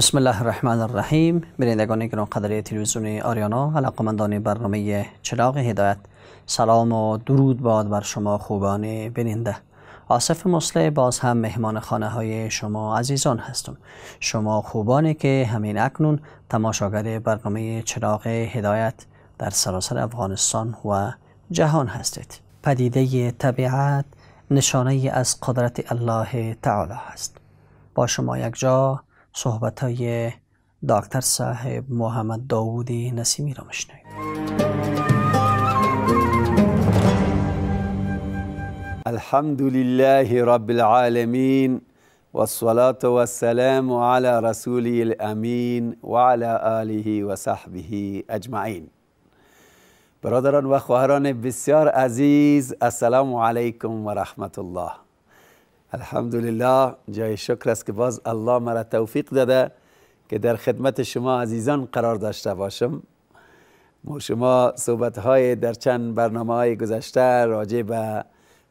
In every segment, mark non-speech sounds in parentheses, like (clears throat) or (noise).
بسم الله الرحمن الرحیم بینندگان گران قدر تلویزیون آریانا علاقمندان برنامه چراغ هدایت سلام و درود باد بر شما خوبان بیننده آصف مصلح باز هم مهمان خانه های شما عزیزان هستم شما خوبانی که همین اکنون تماشاگر برنامه چراغ هدایت در سراسر افغانستان و جهان هستید پدیده طبیعت نشانه از قدرت الله تعالی هست با شما یک جا صحبت های دکتر صاحب محمد داوود نسیمی را مشنوید الحمد لله رب العالمین والصلاة والسلام على رسول الامین وعلى آله وصحبه صحبه اجمعین برادران و خواهران بسیار عزیز السلام علیکم و رحمت الله الحمدلله جای شکر است که باز الله مرا توفیق داده که در خدمت شما عزیزان قرار داشته باشم ما شما صحبت های در چند برنامه های گذشته راجع به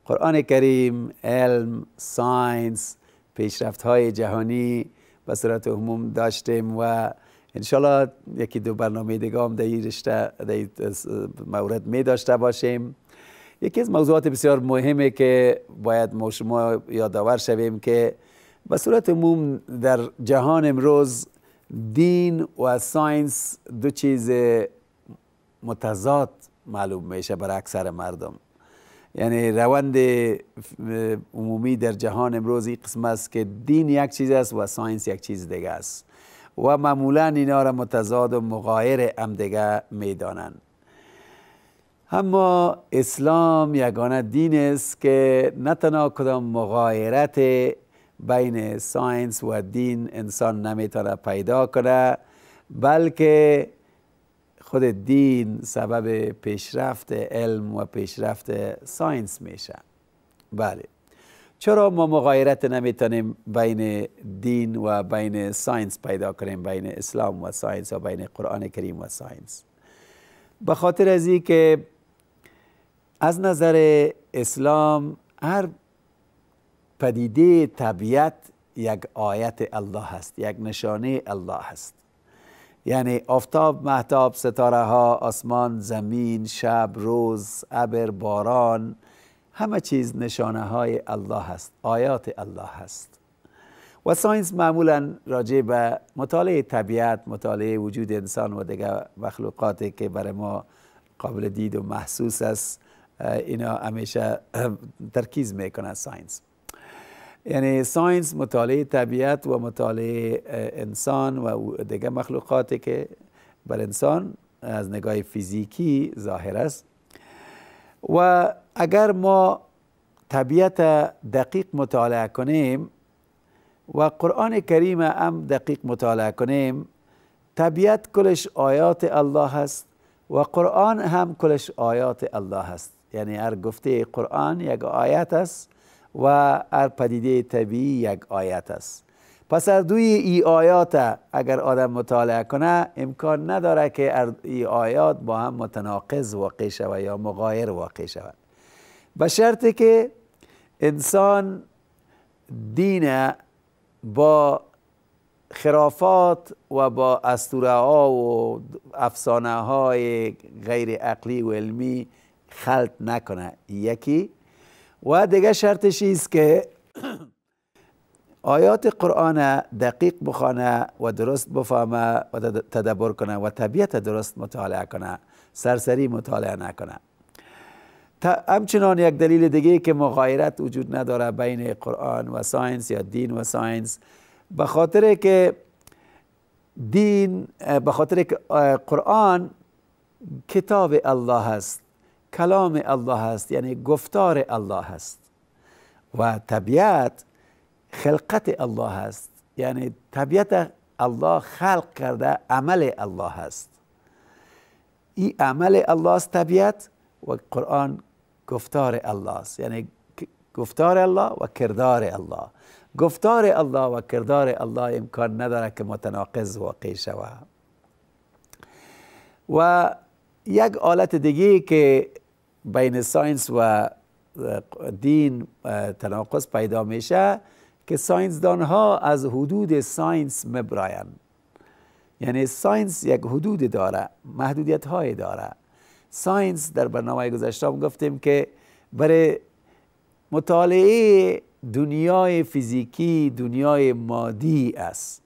قرآن کریم، علم، ساینس، پیشرفت های جهانی به صورت عموم داشتیم و انشالله یکی دو برنامه دیگه هم در این مورد می داشته باشیم یکی از موضوعات بسیار مهمه که باید ما شما یادآور شویم که به صورت عموم در جهان امروز دین و ساینس دو چیز متضاد معلوم میشه بر اکثر مردم یعنی روند عمومی در جهان امروز این قسم است که دین یک چیز است و ساینس یک چیز دیگه است و معمولا اینا را متضاد و مغایر هم دیگه میدانند اما اسلام یگانه دین است که نه تنها کدام مغایرت بین ساینس و دین انسان نمیتونه پیدا کنه بلکه خود دین سبب پیشرفت علم و پیشرفت ساینس میشه بله چرا ما مغایرت نمیتونیم بین دین و بین ساینس پیدا کنیم بین اسلام و ساینس و بین قرآن کریم و ساینس به خاطر از که از نظر اسلام هر پدیده طبیعت یک آیت الله هست یک نشانه الله هست یعنی آفتاب محتاب ستاره ها آسمان زمین شب روز ابر باران همه چیز نشانه های الله هست آیات الله هست و ساینس معمولا راجع به مطالعه طبیعت مطالعه وجود انسان و دیگر مخلوقاتی که برای ما قابل دید و محسوس است اینا همیشه (clears throat) ترکیز میکنه ساینس یعنی ساینس مطالعه طبیعت و مطالعه انسان و دیگه مخلوقاتی که بر انسان از نگاه فیزیکی ظاهر است و اگر ما طبیعت دقیق مطالعه کنیم و قرآن کریم هم دقیق مطالعه کنیم طبیعت کلش آیات الله هست و قرآن هم کلش آیات الله است یعنی هر گفته قرآن یک آیت است و هر پدیده طبیعی یک آیت است پس از دوی ای آیات اگر آدم مطالعه کنه امکان نداره که ای آیات با هم متناقض واقع شود یا مغایر واقع شود به شرطی که انسان دین با خرافات و با استوره ها و افسانه های غیر عقلی و علمی خلط نکنه یکی و دیگه شرطش است که (clears throat) آیات قرآن دقیق بخوانه و درست بفهمه و تدبر کنه و طبیعت درست مطالعه کنه سرسری مطالعه نکنه همچنان یک دلیل دیگه که مغایرت وجود نداره بین قرآن و ساینس یا دین و ساینس به خاطر که دین به خاطر که قرآن کتاب الله است کلام الله هست یعنی گفتار الله هست و طبیعت خلقت الله هست یعنی طبیعت الله خلق کرده عمل الله هست این عمل الله است طبیعت و قرآن گفتار الله است یعنی گفتار الله و کردار الله گفتار الله و کردار الله امکان نداره که متناقض واقع شود و یک آلت دیگه که بین ساینس و دین تناقض پیدا میشه که ساینسدان ها از حدود ساینس مبراین یعنی ساینس یک حدود داره محدودیت های داره ساینس در برنامه گذشته هم گفتیم که برای مطالعه دنیای فیزیکی دنیای مادی است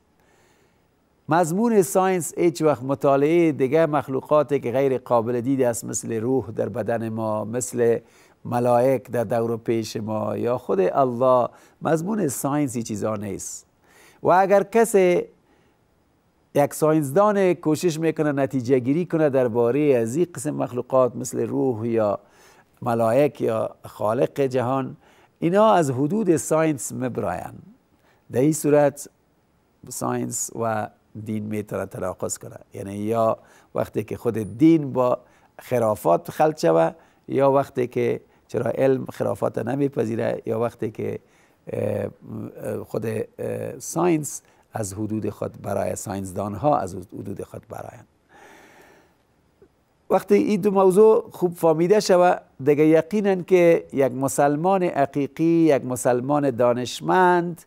مضمون ساینس هیچ وقت مطالعه دیگه مخلوقاتی که غیر قابل دید است مثل روح در بدن ما مثل ملائک در دور پیش ما یا خود الله مضمون ساینسی چیزا نیست و اگر کسی یک ساینسدان کوشش میکنه نتیجه گیری کنه درباره از این قسم مخلوقات مثل روح یا ملائک یا خالق جهان اینا از حدود ساینس مبراین در این صورت ساینس و دین میتونه تناقض کنه یعنی یا وقتی که خود دین با خرافات خلط شوه یا وقتی که چرا علم خرافات نمیپذیره یا وقتی که خود ساینس از حدود خود برای ساینسدان ها از حدود خود برای وقتی این دو موضوع خوب فامیده شوه دیگه یقینا که یک مسلمان حقیقی یک مسلمان دانشمند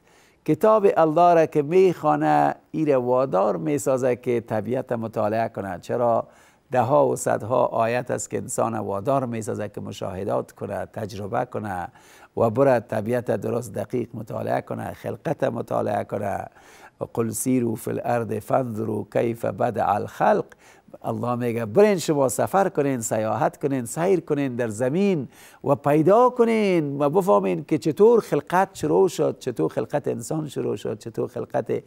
کتاب الله را که میخوانه ای وادار میسازه که طبیعت مطالعه کنه چرا ها و صدها آیت است که انسان وادار میسازه که مشاهدات کنه تجربه کنه و بره طبیعت درست دقیق مطالعه کنه خلقت مطالعه کنه قل سیرو فی الارض فنظرو کیف بدع الخلق الله میگه برین شما سفر کنین سیاحت کنین سیر کنین در زمین و پیدا کنین و بفهمین که چطور خلقت شروع شد چطور خلقت انسان شروع شد چطور خلقت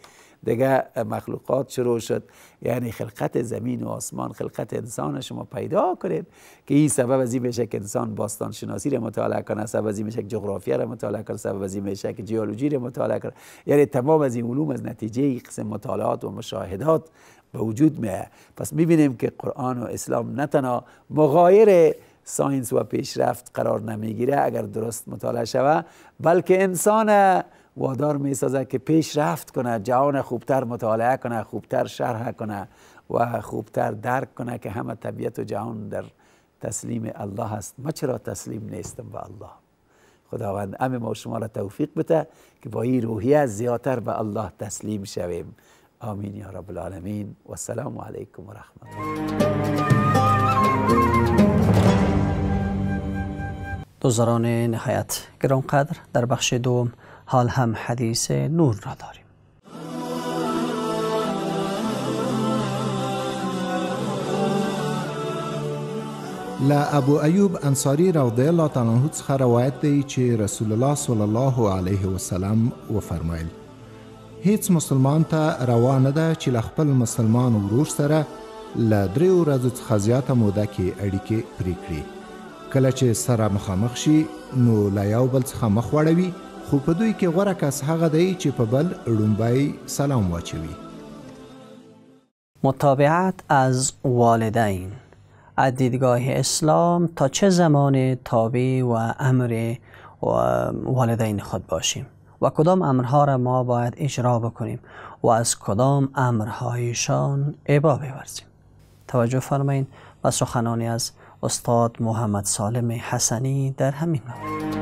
دیگه مخلوقات شروع شد یعنی خلقت زمین و آسمان خلقت انسان شما پیدا کنید که این سبب از این میشه که انسان باستان شناسی را مطالعه کنه سبب از این میشه که جغرافیا را مطالعه کنه سبب از این میشه که جیولوژی را مطالعه کنه یعنی تمام از این علوم از نتیجه قسم مطالعات و مشاهدات به وجود میه پس میبینیم که قرآن و اسلام نه تنها مغایر ساینس و پیشرفت قرار نمیگیره اگر درست مطالعه شوه بلکه انسان وادار میسازه که پیشرفت کنه جهان خوبتر مطالعه کنه خوبتر شرح کنه و خوبتر درک کنه که همه طبیعت و جهان در تسلیم الله است ما چرا تسلیم نیستم به الله خداوند امی ما شما را توفیق بده که با این روحیه زیادتر به الله تسلیم شویم آمین یا رب العالمین و السلام علیکم و رحمت دوزاران نهایت گرانقدر در بخش دوم حال هم حدیث نور را داریم له ابو ایوب انصاری رضی الله تعالی عنه څخه روایت دی چې رسول الله صلی الله علیه وسلم وفرمایل هیڅ مسلمان ته روا نه ده چې له خپل مسلمان ورور سره له دریو ورځو څخه زیاته موده کې اړیکې پرې کړي کله چې سره مخامخ شي نو له یو بل څخه مخ وړوي خو په دوی کې غوره کس هغه دی چې په بل ړومبی سلام واچوي متابعت از والدین از دیدگاه اسلام تا چه زمان تابع و امر والدین خود باشیم و کدام امرها را ما باید اجرا بکنیم و از کدام امرهایشان عبا بورزیم توجه فرمایید و سخنانی از استاد محمد سالم حسنی در همین مورد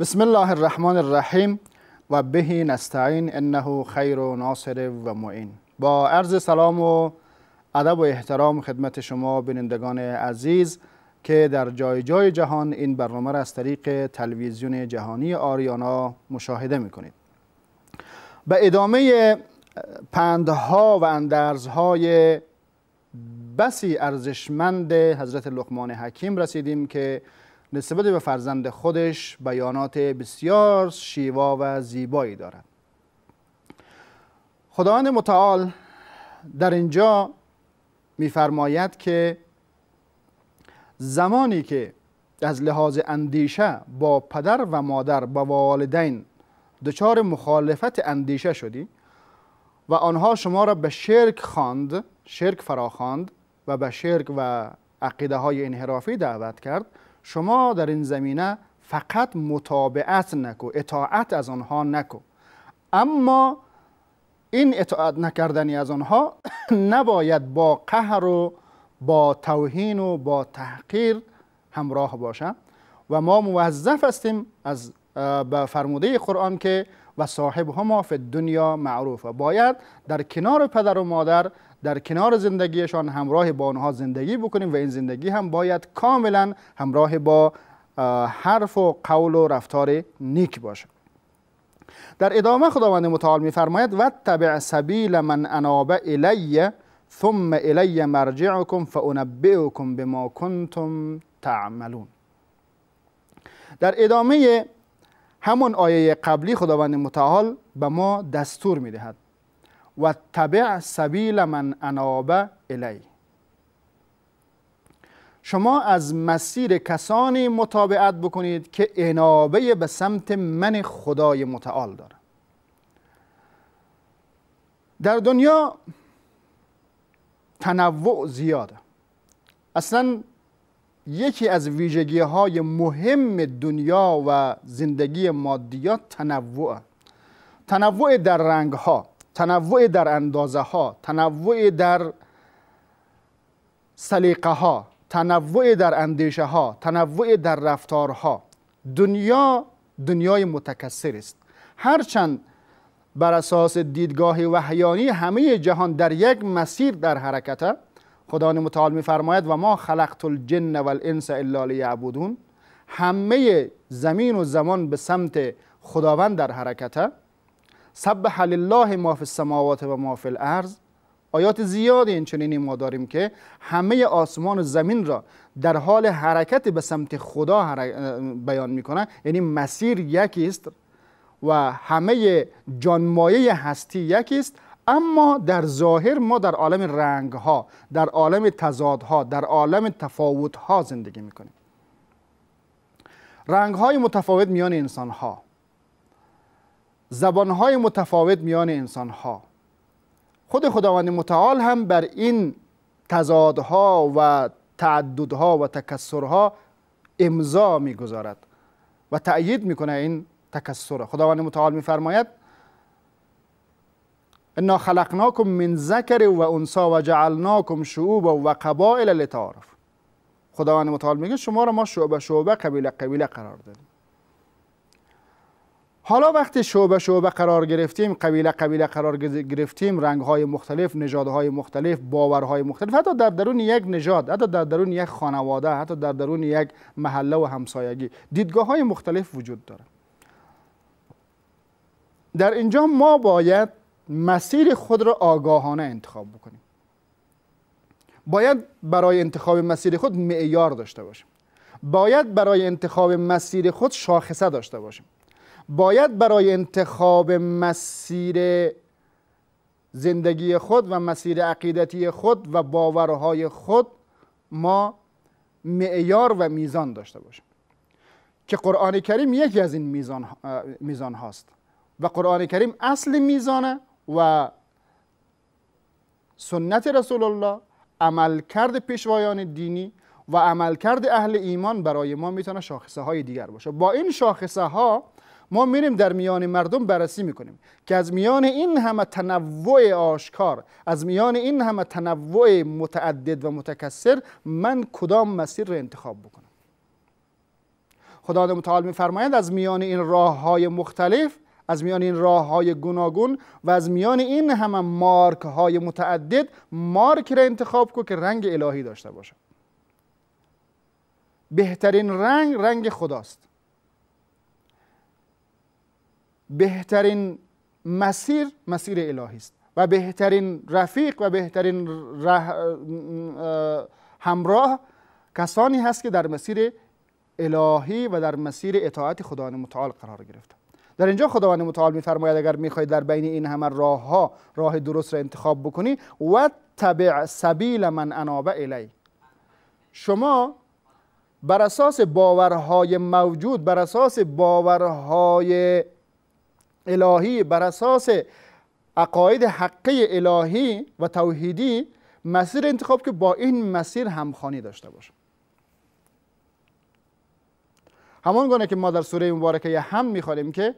بسم الله الرحمن الرحیم و به نستعین انه خیر و ناصر و معین با عرض سلام و ادب و احترام خدمت شما بینندگان عزیز که در جای جای جهان این برنامه را از طریق تلویزیون جهانی آریانا مشاهده می کنید. به ادامه پندها و اندرزهای بسی ارزشمند حضرت لقمان حکیم رسیدیم که نسبت به فرزند خودش بیانات بسیار شیوا و زیبایی دارد خداوند متعال در اینجا میفرماید که زمانی که از لحاظ اندیشه با پدر و مادر با والدین دچار مخالفت اندیشه شدی و آنها شما را به شرک خواند شرک خواند و به شرک و عقیده های انحرافی دعوت کرد شما در این زمینه فقط مطابعت نکو اطاعت از آنها نکو اما این اطاعت نکردنی از آنها (coughs) نباید با قهر و با توهین و با تحقیر همراه باشه و ما موظف هستیم از به فرموده قرآن که و صاحب هما فی دنیا معروف باید در کنار پدر و مادر در کنار زندگیشان همراه با آنها زندگی بکنیم و این زندگی هم باید کاملا همراه با حرف و قول و رفتار نیک باشه در ادامه خداوند متعال میفرماید و تبع سبیل من انابه الیه ثم الی مرجعکم فانبئکم بما کنتم تعملون در ادامه همون آیه قبلی خداوند متعال به ما دستور میدهد و تبع سبیل من انابه الی شما از مسیر کسانی مطابقت بکنید که انابه به سمت من خدای متعال دارد در دنیا تنوع زیاده اصلا یکی از ویژگی های مهم دنیا و زندگی مادیات تنوع تنوع در رنگ ها تنوع در اندازه ها تنوع در سلیقه ها تنوع در اندیشه ها تنوع در رفتارها دنیا دنیای متکثر است هرچند بر اساس دیدگاه وحیانی همه جهان در یک مسیر در حرکت خدا متعال میفرماید و ما خلقت الجن والانس الا لیعبدون همه زمین و زمان به سمت خداوند در حرکت سبح لله ما فی السماوات و ما فی الارض آیات زیادی این چنینی ما داریم که همه آسمان و زمین را در حال حرکت به سمت خدا بیان میکنه یعنی مسیر یکی است و همه جانمایه هستی یکی است اما در ظاهر ما در عالم رنگ ها در عالم تضاد ها در عالم تفاوت ها زندگی میکنیم رنگ های متفاوت میان انسان ها زبان های متفاوت میان انسان ها خود خداوند متعال هم بر این تضادها و تعددها و تکسرها امضا میگذارد و تأیید میکنه این تکسره خداوند متعال میفرماید انا خلقناکم من ذکر و انسا و جعلناکم شعوب و قبائل لتعارف خداوند متعال میگه شما را ما شعبه شعبه قبیله قبیله قرار دادیم حالا وقتی شعبه شعبه قرار گرفتیم قبیله قبیله قرار گرفتیم رنگ های مختلف نژادهای مختلف باورهای مختلف حتی در درون یک نژاد حتی در درون یک خانواده حتی در درون یک محله و همسایگی دیدگاه های مختلف وجود دارد در اینجا ما باید مسیر خود را آگاهانه انتخاب بکنیم باید برای انتخاب مسیر خود معیار داشته باشیم باید برای انتخاب مسیر خود شاخصه داشته باشیم باید برای انتخاب مسیر زندگی خود و مسیر عقیدتی خود و باورهای خود ما معیار و میزان داشته باشیم که قرآن کریم یکی از این میزان, میزان هاست و قرآن کریم اصل میزانه و سنت رسول الله عملکرد پیشوایان دینی و عملکرد اهل ایمان برای ما میتونه شاخصه های دیگر باشه با این شاخصه ها ما میریم در میان مردم بررسی میکنیم که از میان این همه تنوع آشکار از میان این همه تنوع متعدد و متکثر من کدام مسیر را انتخاب بکنم خداوند متعال میفرماید از میان این راه های مختلف از میان این راه های گوناگون و از میان این همه مارک های متعدد مارک را انتخاب کو که رنگ الهی داشته باشه بهترین رنگ رنگ خداست بهترین مسیر مسیر الهی است و بهترین رفیق و بهترین همراه کسانی هست که در مسیر الهی و در مسیر اطاعت خداوند متعال قرار گرفتند در اینجا خداوند متعال میفرماید اگر میخواهید در بین این همه راه ها راه درست را انتخاب بکنی و تبع سبیل من عنابه الی شما بر اساس باورهای موجود بر اساس باورهای الهی بر اساس عقاید حقی الهی و توحیدی مسیر انتخاب که با این مسیر همخانی داشته باشه همان گونه که ما در سوره مبارکه هم میخوانیم که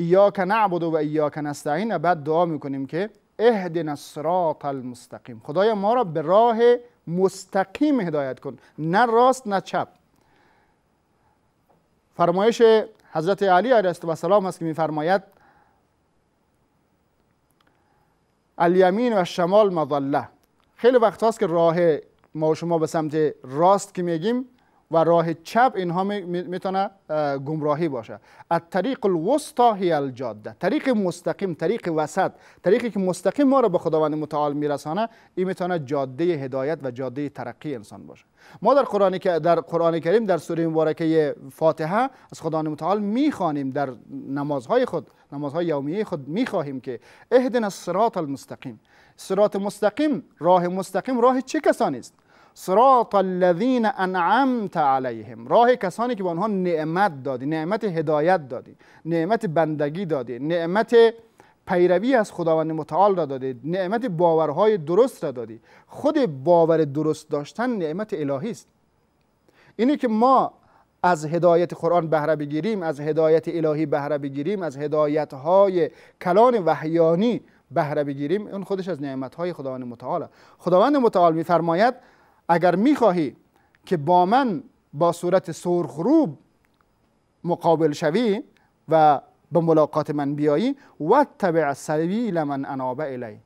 ایاک نعبد و ایاک نستعین بعد دعا میکنیم که اهدنا الصراط المستقیم خدایا ما را به راه مستقیم هدایت کن نه راست نه چپ فرمایش حضرت علی علیه السلام است که میفرماید الیمین و شمال مظله خیلی وقت هاست که راه ما شما به سمت راست که میگیم و راه چپ اینها میتونه گمراهی باشه از طریق الوسطا هی الجاده طریق مستقیم طریق وسط طریقی که مستقیم ما را به خداوند متعال میرسانه این میتونه جاده هدایت و جاده ترقی انسان باشه ما در قرآن در قرآن کریم در سوره مبارکه فاتحه از خداوند متعال میخوانیم در نمازهای خود نمازهای یومیه خود میخواهیم که اهدنا الصراط المستقیم صراط مستقیم راه مستقیم راه چه کسانی است صراط الذین انعمت علیهم راه کسانی که به آنها نعمت دادی نعمت هدایت دادی نعمت بندگی دادی نعمت پیروی از خداوند متعال را دادی نعمت باورهای درست را دادی خود باور درست داشتن نعمت الهی است اینی که ما از هدایت قرآن بهره بگیریم از هدایت الهی بهره بگیریم از هدایت های کلان وحیانی بهره بگیریم اون خودش از نعمت های خداوند متعال خداوند متعال میفرماید اگر میخواهی که با من با صورت سرخروب مقابل شوی و به ملاقات من بیایی و تبع سبیل من انابه الی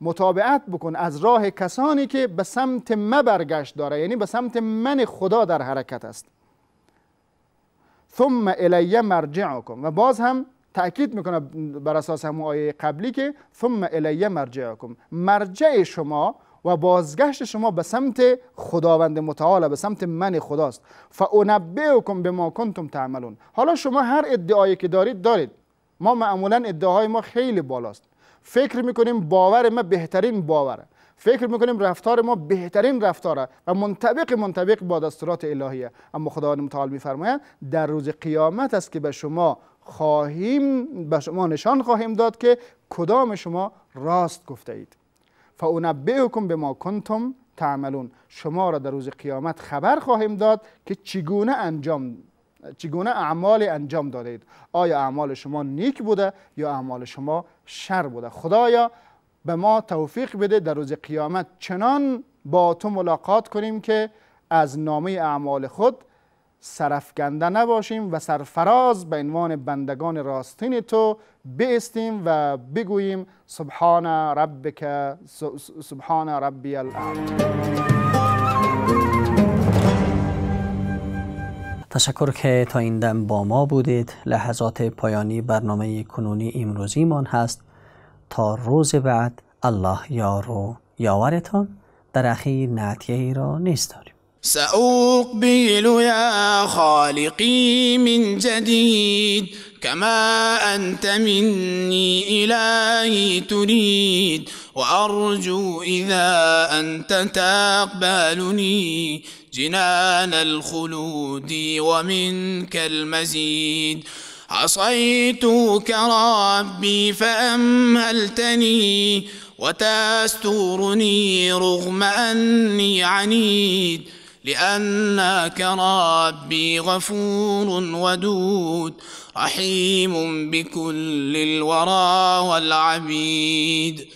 مطابعت بکن از راه کسانی که به سمت ما برگشت داره یعنی به سمت من خدا در حرکت است ثم الیه مرجعکم و باز هم تأکید میکنه بر اساس همون آیه قبلی که ثم الی مرجعکم مرجع شما و بازگشت شما به سمت خداوند متعال به سمت من خداست فانبئکم بما کنتم تعملون حالا شما هر ادعایی که دارید دارید ما معمولا ادعای ما خیلی بالاست فکر میکنیم باور ما بهترین باوره فکر میکنیم رفتار ما بهترین رفتاره و منطبق منطبق با دستورات الهیه اما خداوند متعال میفرماید در روز قیامت است که به شما خواهیم به شما نشان خواهیم داد که کدام شما راست گفته اید به بما کنتم تعملون شما را در روز قیامت خبر خواهیم داد که چگونه انجام چگونه اعمال انجام دادید آیا اعمال شما نیک بوده یا اعمال شما شر بوده خدایا به ما توفیق بده در روز قیامت چنان با تو ملاقات کنیم که از نامه اعمال خود سرفگنده نباشیم و سرفراز به عنوان بندگان راستین تو بیستیم و بگوییم سبحان ربک سبحان ربی الاعلا تشکر که تا این دم با ما بودید لحظات پایانی برنامه کنونی امروزیمان هست تا روز بعد الله یارو یاورتان در اخیر نعتیه ای را نیستد سأقبل يا خالقي من جديد كما أنت مني إلهي تريد وأرجو إذا أنت تقبلني جنان الخلود ومنك المزيد عصيتك ربي فأمهلتني وتسترني رغم أني عنيد لأنك ربي غفور ودود رحيم بكل الورى والعبيد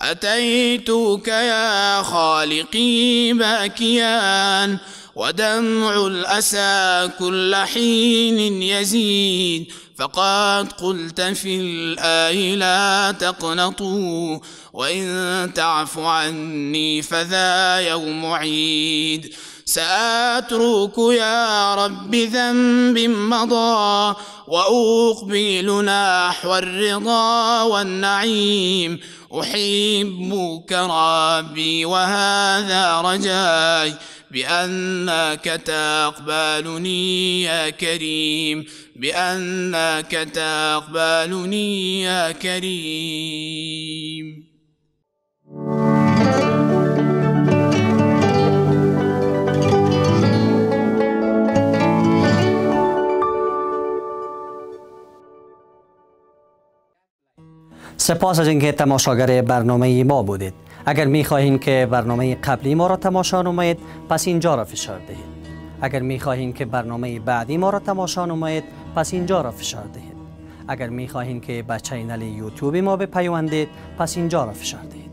أتيتك يا خالقي باكيا ودمع الأسى كل حين يزيد فقد قلت في الآي لا تقنطوا وإن تعف عني فذا يوم عيد سأترك يا رب ذنب مضى وأقبل نحو الرضا والنعيم أحبك ربي وهذا رجاي بأنك تقبلني يا كريم بأنك تقبلني يا كريم سپاس از اینکه تماشاگر برنامه ما بودید اگر می که برنامه قبلی ما را تماشا نمایید پس اینجا را فشار دهید اگر می که برنامه بعدی ما را تماشا نمایید پس اینجا را فشار دهید اگر می که به چینل یوتیوب ما بپیوندید پس اینجا را فشار دهید